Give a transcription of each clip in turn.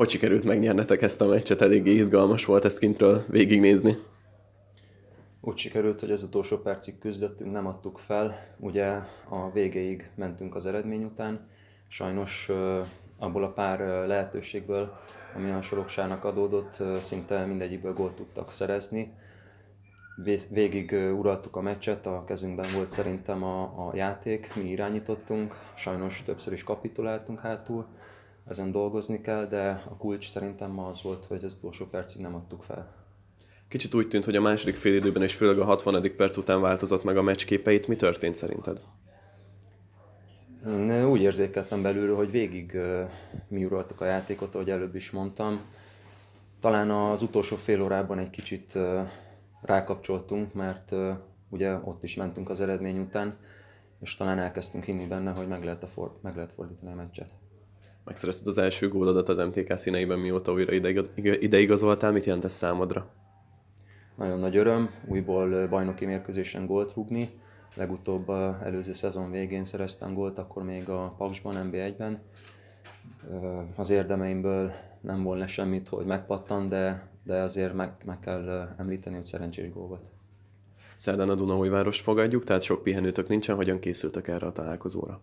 hogy sikerült megnyernetek ezt a meccset? Elég izgalmas volt ezt kintről végignézni. Úgy sikerült, hogy az utolsó percig küzdöttünk, nem adtuk fel. Ugye a végéig mentünk az eredmény után. Sajnos abból a pár lehetőségből, ami a Soroksának adódott, szinte mindegyikből gólt tudtak szerezni. Végig uraltuk a meccset, a kezünkben volt szerintem a, a játék, mi irányítottunk, sajnos többször is kapituláltunk hátul, ezen dolgozni kell, de a kulcs szerintem ma az volt, hogy az utolsó percig nem adtuk fel. Kicsit úgy tűnt, hogy a második fél időben és főleg a 60. perc után változott meg a meccs képeit. Mi történt szerinted? Én eh, úgy érzékeltem belülről, hogy végig eh, uraltuk a játékot, ahogy előbb is mondtam. Talán az utolsó fél órában egy kicsit eh, rákapcsoltunk, mert ugye ott is mentünk az eredmény után, és talán elkezdtünk hinni benne, hogy meg lehet, a for- meg lehet fordítani a meccset megszerezted az első gólodat az MTK színeiben, mióta újra ideigazoltál, mit jelent ez számodra? Nagyon nagy öröm, újból bajnoki mérkőzésen gólt rúgni. Legutóbb előző szezon végén szereztem gólt, akkor még a Paksban, NB1-ben. Az érdemeimből nem volna semmit, hogy megpattan, de, de azért meg, meg kell említeni, hogy szerencsés gól volt. Szerdán a Dunaújvárost fogadjuk, tehát sok pihenőtök nincsen, hogyan készültek erre a találkozóra?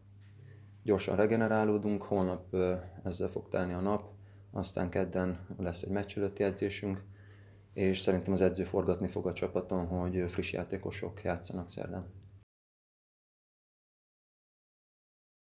gyorsan regenerálódunk, holnap ezzel fog telni a nap, aztán kedden lesz egy meccs előtti edzésünk, és szerintem az edző forgatni fog a csapaton, hogy friss játékosok játszanak szerdán.